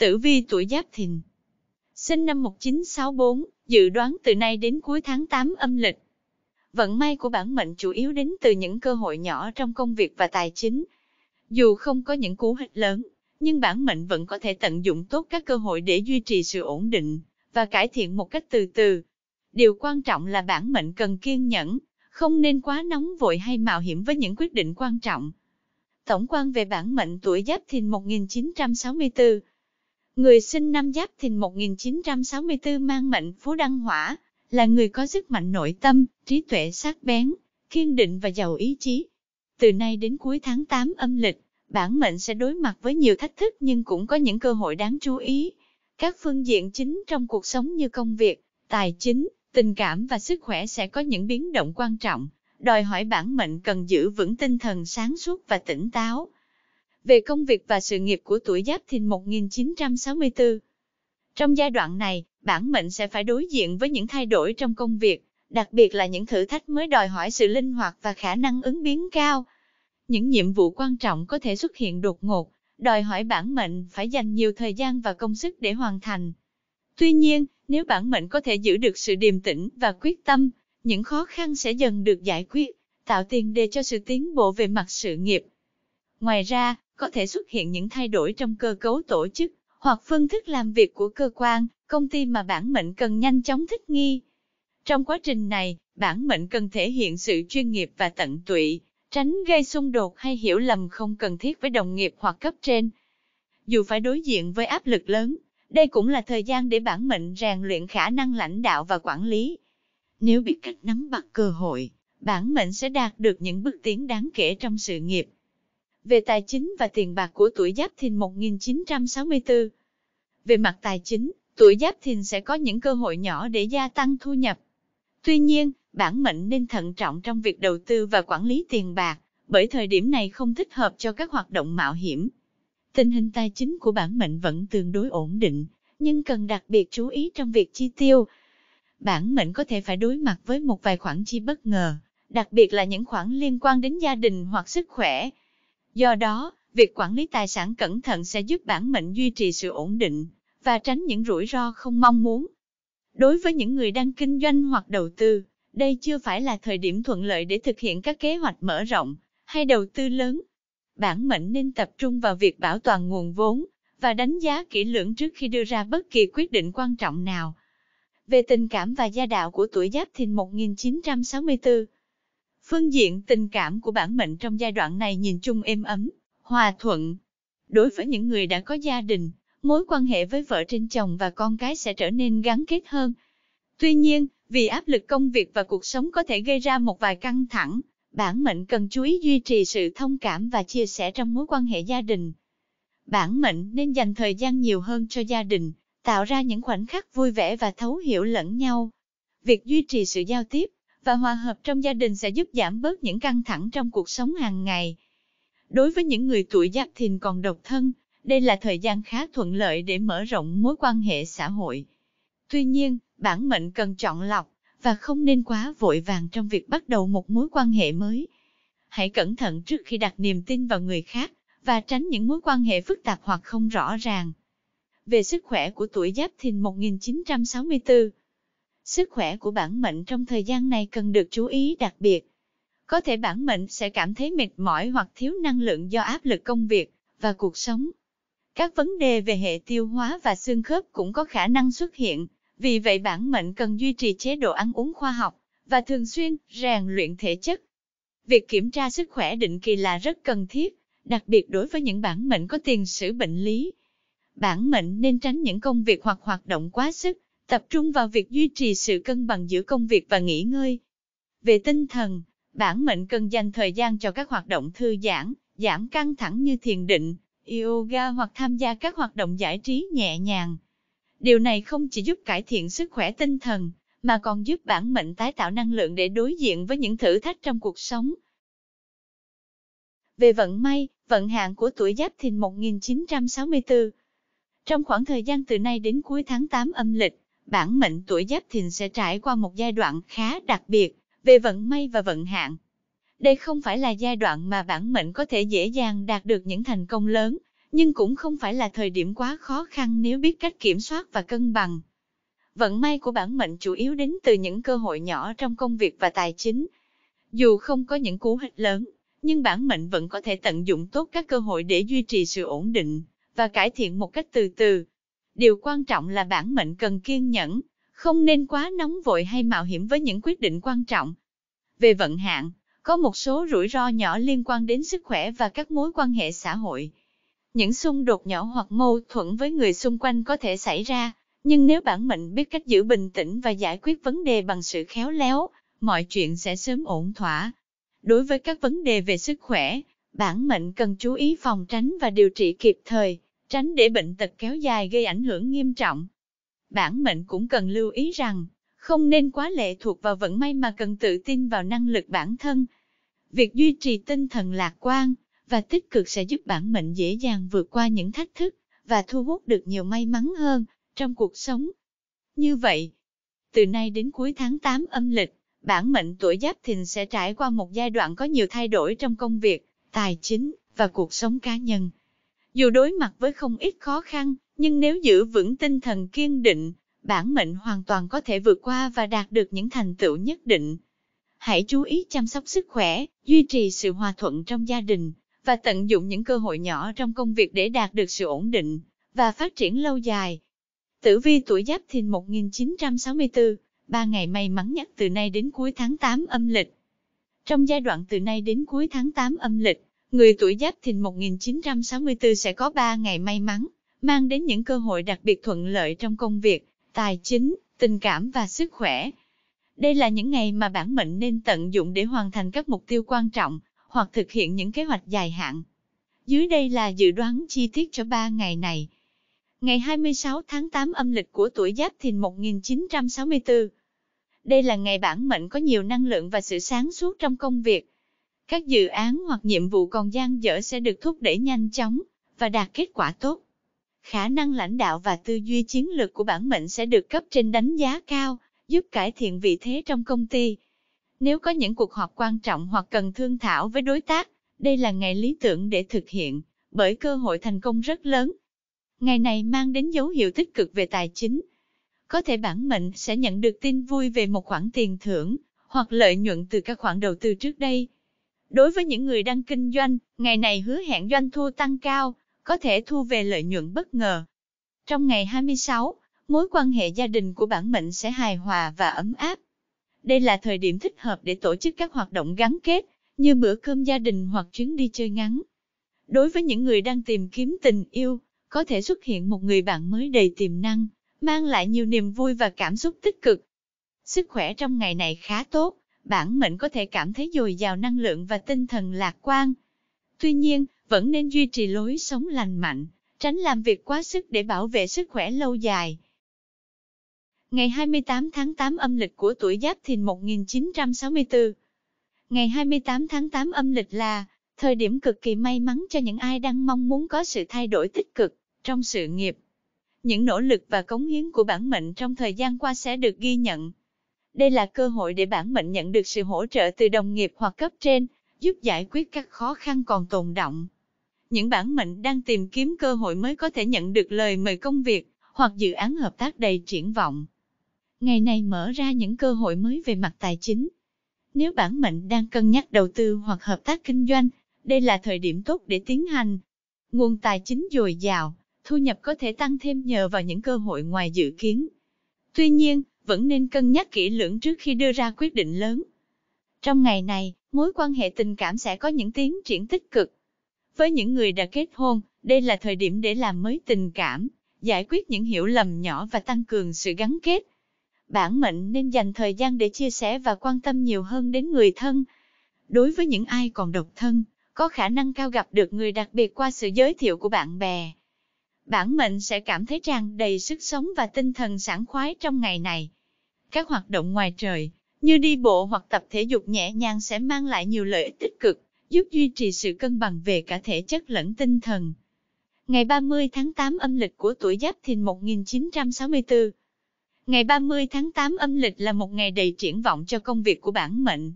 Tử vi tuổi Giáp Thìn Sinh năm 1964, dự đoán từ nay đến cuối tháng 8 âm lịch. Vận may của bản mệnh chủ yếu đến từ những cơ hội nhỏ trong công việc và tài chính. Dù không có những cú hích lớn, nhưng bản mệnh vẫn có thể tận dụng tốt các cơ hội để duy trì sự ổn định và cải thiện một cách từ từ. Điều quan trọng là bản mệnh cần kiên nhẫn, không nên quá nóng vội hay mạo hiểm với những quyết định quan trọng. Tổng quan về bản mệnh tuổi Giáp Thìn 1964 người sinh năm Giáp Thìn 1964 mang mệnh Phú Đăng Hỏa, là người có sức mạnh nội tâm, trí tuệ sắc bén, kiên định và giàu ý chí. Từ nay đến cuối tháng 8 âm lịch, bản mệnh sẽ đối mặt với nhiều thách thức nhưng cũng có những cơ hội đáng chú ý. Các phương diện chính trong cuộc sống như công việc, tài chính, tình cảm và sức khỏe sẽ có những biến động quan trọng, đòi hỏi bản mệnh cần giữ vững tinh thần sáng suốt và tỉnh táo, về công việc và sự nghiệp của tuổi Giáp Thìn 1964. Trong giai đoạn này, bản mệnh sẽ phải đối diện với những thay đổi trong công việc, đặc biệt là những thử thách mới đòi hỏi sự linh hoạt và khả năng ứng biến cao. Những nhiệm vụ quan trọng có thể xuất hiện đột ngột, đòi hỏi bản mệnh phải dành nhiều thời gian và công sức để hoàn thành. Tuy nhiên, nếu bản mệnh có thể giữ được sự điềm tĩnh và quyết tâm, những khó khăn sẽ dần được giải quyết, tạo tiền đề cho sự tiến bộ về mặt sự nghiệp. Ngoài ra, có thể xuất hiện những thay đổi trong cơ cấu tổ chức hoặc phương thức làm việc của cơ quan, công ty mà bản mệnh cần nhanh chóng thích nghi. Trong quá trình này, bản mệnh cần thể hiện sự chuyên nghiệp và tận tụy, tránh gây xung đột hay hiểu lầm không cần thiết với đồng nghiệp hoặc cấp trên. Dù phải đối diện với áp lực lớn, đây cũng là thời gian để bản mệnh rèn luyện khả năng lãnh đạo và quản lý. Nếu biết cách nắm bắt cơ hội, bản mệnh sẽ đạt được những bước tiến đáng kể trong sự nghiệp về tài chính và tiền bạc của tuổi Giáp Thìn 1964. Về mặt tài chính, tuổi Giáp Thìn sẽ có những cơ hội nhỏ để gia tăng thu nhập. Tuy nhiên, bản mệnh nên thận trọng trong việc đầu tư và quản lý tiền bạc, bởi thời điểm này không thích hợp cho các hoạt động mạo hiểm. Tình hình tài chính của bản mệnh vẫn tương đối ổn định, nhưng cần đặc biệt chú ý trong việc chi tiêu. Bản mệnh có thể phải đối mặt với một vài khoản chi bất ngờ, đặc biệt là những khoản liên quan đến gia đình hoặc sức khỏe. Do đó, việc quản lý tài sản cẩn thận sẽ giúp bản mệnh duy trì sự ổn định và tránh những rủi ro không mong muốn. Đối với những người đang kinh doanh hoặc đầu tư, đây chưa phải là thời điểm thuận lợi để thực hiện các kế hoạch mở rộng hay đầu tư lớn. Bản mệnh nên tập trung vào việc bảo toàn nguồn vốn và đánh giá kỹ lưỡng trước khi đưa ra bất kỳ quyết định quan trọng nào. Về tình cảm và gia đạo của tuổi Giáp Thìn 1964, Phương diện tình cảm của bản mệnh trong giai đoạn này nhìn chung êm ấm, hòa thuận. Đối với những người đã có gia đình, mối quan hệ với vợ trên chồng và con cái sẽ trở nên gắn kết hơn. Tuy nhiên, vì áp lực công việc và cuộc sống có thể gây ra một vài căng thẳng, bản mệnh cần chú ý duy trì sự thông cảm và chia sẻ trong mối quan hệ gia đình. Bản mệnh nên dành thời gian nhiều hơn cho gia đình, tạo ra những khoảnh khắc vui vẻ và thấu hiểu lẫn nhau. Việc duy trì sự giao tiếp, và hòa hợp trong gia đình sẽ giúp giảm bớt những căng thẳng trong cuộc sống hàng ngày. Đối với những người tuổi giáp thìn còn độc thân, đây là thời gian khá thuận lợi để mở rộng mối quan hệ xã hội. Tuy nhiên, bản mệnh cần chọn lọc và không nên quá vội vàng trong việc bắt đầu một mối quan hệ mới. Hãy cẩn thận trước khi đặt niềm tin vào người khác và tránh những mối quan hệ phức tạp hoặc không rõ ràng. Về sức khỏe của tuổi Giáp Thìn 1964, sức khỏe của bản mệnh trong thời gian này cần được chú ý đặc biệt. Có thể bản mệnh sẽ cảm thấy mệt mỏi hoặc thiếu năng lượng do áp lực công việc và cuộc sống. Các vấn đề về hệ tiêu hóa và xương khớp cũng có khả năng xuất hiện, vì vậy bản mệnh cần duy trì chế độ ăn uống khoa học và thường xuyên rèn luyện thể chất. Việc kiểm tra sức khỏe định kỳ là rất cần thiết, đặc biệt đối với những bản mệnh có tiền sử bệnh lý. Bản mệnh nên tránh những công việc hoặc hoạt động quá sức, tập trung vào việc duy trì sự cân bằng giữa công việc và nghỉ ngơi. Về tinh thần, bản mệnh cần dành thời gian cho các hoạt động thư giãn, giảm căng thẳng như thiền định, yoga hoặc tham gia các hoạt động giải trí nhẹ nhàng. Điều này không chỉ giúp cải thiện sức khỏe tinh thần, mà còn giúp bản mệnh tái tạo năng lượng để đối diện với những thử thách trong cuộc sống. Về vận may, vận hạn của tuổi Giáp Thìn 1964. Trong khoảng thời gian từ nay đến cuối tháng 8 âm lịch, bản mệnh tuổi giáp thìn sẽ trải qua một giai đoạn khá đặc biệt về vận may và vận hạn. Đây không phải là giai đoạn mà bản mệnh có thể dễ dàng đạt được những thành công lớn, nhưng cũng không phải là thời điểm quá khó khăn nếu biết cách kiểm soát và cân bằng. Vận may của bản mệnh chủ yếu đến từ những cơ hội nhỏ trong công việc và tài chính. Dù không có những cú hích lớn, nhưng bản mệnh vẫn có thể tận dụng tốt các cơ hội để duy trì sự ổn định và cải thiện một cách từ từ, Điều quan trọng là bản mệnh cần kiên nhẫn, không nên quá nóng vội hay mạo hiểm với những quyết định quan trọng. Về vận hạn, có một số rủi ro nhỏ liên quan đến sức khỏe và các mối quan hệ xã hội. Những xung đột nhỏ hoặc mâu thuẫn với người xung quanh có thể xảy ra, nhưng nếu bản mệnh biết cách giữ bình tĩnh và giải quyết vấn đề bằng sự khéo léo, mọi chuyện sẽ sớm ổn thỏa. Đối với các vấn đề về sức khỏe, bản mệnh cần chú ý phòng tránh và điều trị kịp thời tránh để bệnh tật kéo dài gây ảnh hưởng nghiêm trọng. Bản mệnh cũng cần lưu ý rằng, không nên quá lệ thuộc vào vận may mà cần tự tin vào năng lực bản thân. Việc duy trì tinh thần lạc quan và tích cực sẽ giúp bản mệnh dễ dàng vượt qua những thách thức và thu hút được nhiều may mắn hơn trong cuộc sống. Như vậy, từ nay đến cuối tháng 8 âm lịch, bản mệnh tuổi Giáp Thìn sẽ trải qua một giai đoạn có nhiều thay đổi trong công việc, tài chính và cuộc sống cá nhân. Dù đối mặt với không ít khó khăn, nhưng nếu giữ vững tinh thần kiên định, bản mệnh hoàn toàn có thể vượt qua và đạt được những thành tựu nhất định. Hãy chú ý chăm sóc sức khỏe, duy trì sự hòa thuận trong gia đình, và tận dụng những cơ hội nhỏ trong công việc để đạt được sự ổn định và phát triển lâu dài. Tử vi tuổi Giáp Thìn 1964, ba ngày may mắn nhất từ nay đến cuối tháng 8 âm lịch. Trong giai đoạn từ nay đến cuối tháng 8 âm lịch, Người tuổi Giáp Thìn 1964 sẽ có 3 ngày may mắn, mang đến những cơ hội đặc biệt thuận lợi trong công việc, tài chính, tình cảm và sức khỏe. Đây là những ngày mà bản mệnh nên tận dụng để hoàn thành các mục tiêu quan trọng hoặc thực hiện những kế hoạch dài hạn. Dưới đây là dự đoán chi tiết cho 3 ngày này. Ngày 26 tháng 8 âm lịch của tuổi Giáp Thìn 1964. Đây là ngày bản mệnh có nhiều năng lượng và sự sáng suốt trong công việc các dự án hoặc nhiệm vụ còn dang dở sẽ được thúc đẩy nhanh chóng và đạt kết quả tốt. Khả năng lãnh đạo và tư duy chiến lược của bản mệnh sẽ được cấp trên đánh giá cao, giúp cải thiện vị thế trong công ty. Nếu có những cuộc họp quan trọng hoặc cần thương thảo với đối tác, đây là ngày lý tưởng để thực hiện, bởi cơ hội thành công rất lớn. Ngày này mang đến dấu hiệu tích cực về tài chính. Có thể bản mệnh sẽ nhận được tin vui về một khoản tiền thưởng hoặc lợi nhuận từ các khoản đầu tư trước đây. Đối với những người đang kinh doanh, ngày này hứa hẹn doanh thu tăng cao, có thể thu về lợi nhuận bất ngờ. Trong ngày 26, mối quan hệ gia đình của bản mệnh sẽ hài hòa và ấm áp. Đây là thời điểm thích hợp để tổ chức các hoạt động gắn kết, như bữa cơm gia đình hoặc chuyến đi chơi ngắn. Đối với những người đang tìm kiếm tình yêu, có thể xuất hiện một người bạn mới đầy tiềm năng, mang lại nhiều niềm vui và cảm xúc tích cực. Sức khỏe trong ngày này khá tốt, bản mệnh có thể cảm thấy dồi dào năng lượng và tinh thần lạc quan. Tuy nhiên, vẫn nên duy trì lối sống lành mạnh, tránh làm việc quá sức để bảo vệ sức khỏe lâu dài. Ngày 28 tháng 8 âm lịch của tuổi Giáp Thìn 1964 Ngày 28 tháng 8 âm lịch là thời điểm cực kỳ may mắn cho những ai đang mong muốn có sự thay đổi tích cực trong sự nghiệp. Những nỗ lực và cống hiến của bản mệnh trong thời gian qua sẽ được ghi nhận, đây là cơ hội để bản mệnh nhận được sự hỗ trợ từ đồng nghiệp hoặc cấp trên, giúp giải quyết các khó khăn còn tồn động. Những bản mệnh đang tìm kiếm cơ hội mới có thể nhận được lời mời công việc hoặc dự án hợp tác đầy triển vọng. Ngày này mở ra những cơ hội mới về mặt tài chính. Nếu bản mệnh đang cân nhắc đầu tư hoặc hợp tác kinh doanh, đây là thời điểm tốt để tiến hành. Nguồn tài chính dồi dào, thu nhập có thể tăng thêm nhờ vào những cơ hội ngoài dự kiến. Tuy nhiên, vẫn nên cân nhắc kỹ lưỡng trước khi đưa ra quyết định lớn. Trong ngày này, mối quan hệ tình cảm sẽ có những tiến triển tích cực. Với những người đã kết hôn, đây là thời điểm để làm mới tình cảm, giải quyết những hiểu lầm nhỏ và tăng cường sự gắn kết. Bản mệnh nên dành thời gian để chia sẻ và quan tâm nhiều hơn đến người thân. Đối với những ai còn độc thân, có khả năng cao gặp được người đặc biệt qua sự giới thiệu của bạn bè bản mệnh sẽ cảm thấy tràn đầy sức sống và tinh thần sảng khoái trong ngày này. Các hoạt động ngoài trời, như đi bộ hoặc tập thể dục nhẹ nhàng sẽ mang lại nhiều lợi ích tích cực, giúp duy trì sự cân bằng về cả thể chất lẫn tinh thần. Ngày 30 tháng 8 âm lịch của tuổi Giáp Thìn 1964 Ngày 30 tháng 8 âm lịch là một ngày đầy triển vọng cho công việc của bản mệnh.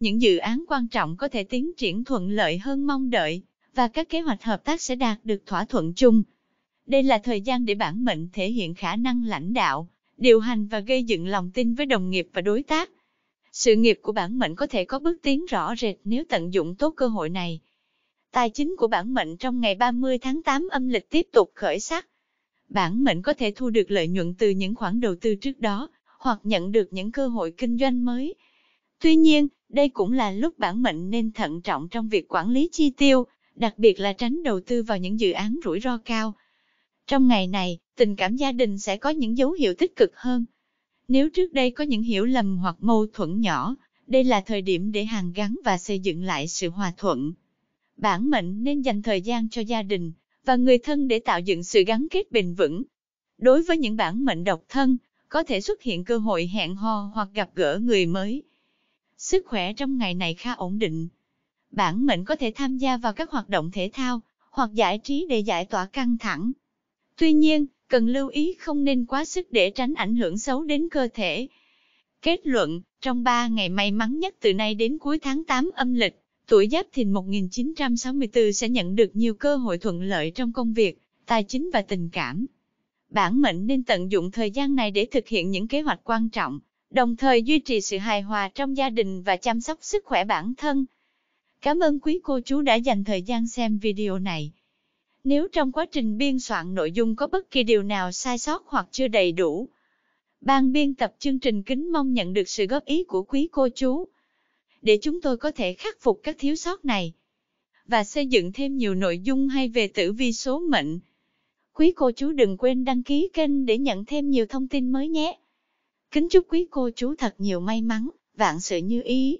Những dự án quan trọng có thể tiến triển thuận lợi hơn mong đợi, và các kế hoạch hợp tác sẽ đạt được thỏa thuận chung. Đây là thời gian để bản mệnh thể hiện khả năng lãnh đạo, điều hành và gây dựng lòng tin với đồng nghiệp và đối tác. Sự nghiệp của bản mệnh có thể có bước tiến rõ rệt nếu tận dụng tốt cơ hội này. Tài chính của bản mệnh trong ngày 30 tháng 8 âm lịch tiếp tục khởi sắc. Bản mệnh có thể thu được lợi nhuận từ những khoản đầu tư trước đó, hoặc nhận được những cơ hội kinh doanh mới. Tuy nhiên, đây cũng là lúc bản mệnh nên thận trọng trong việc quản lý chi tiêu, đặc biệt là tránh đầu tư vào những dự án rủi ro cao, trong ngày này, tình cảm gia đình sẽ có những dấu hiệu tích cực hơn. Nếu trước đây có những hiểu lầm hoặc mâu thuẫn nhỏ, đây là thời điểm để hàn gắn và xây dựng lại sự hòa thuận. Bản mệnh nên dành thời gian cho gia đình và người thân để tạo dựng sự gắn kết bền vững. Đối với những bản mệnh độc thân, có thể xuất hiện cơ hội hẹn hò hoặc gặp gỡ người mới. Sức khỏe trong ngày này khá ổn định. Bản mệnh có thể tham gia vào các hoạt động thể thao hoặc giải trí để giải tỏa căng thẳng. Tuy nhiên, cần lưu ý không nên quá sức để tránh ảnh hưởng xấu đến cơ thể. Kết luận, trong 3 ngày may mắn nhất từ nay đến cuối tháng 8 âm lịch, tuổi Giáp Thìn 1964 sẽ nhận được nhiều cơ hội thuận lợi trong công việc, tài chính và tình cảm. Bản mệnh nên tận dụng thời gian này để thực hiện những kế hoạch quan trọng, đồng thời duy trì sự hài hòa trong gia đình và chăm sóc sức khỏe bản thân. Cảm ơn quý cô chú đã dành thời gian xem video này nếu trong quá trình biên soạn nội dung có bất kỳ điều nào sai sót hoặc chưa đầy đủ. Ban biên tập chương trình kính mong nhận được sự góp ý của quý cô chú, để chúng tôi có thể khắc phục các thiếu sót này và xây dựng thêm nhiều nội dung hay về tử vi số mệnh. Quý cô chú đừng quên đăng ký kênh để nhận thêm nhiều thông tin mới nhé. Kính chúc quý cô chú thật nhiều may mắn, vạn sự như ý.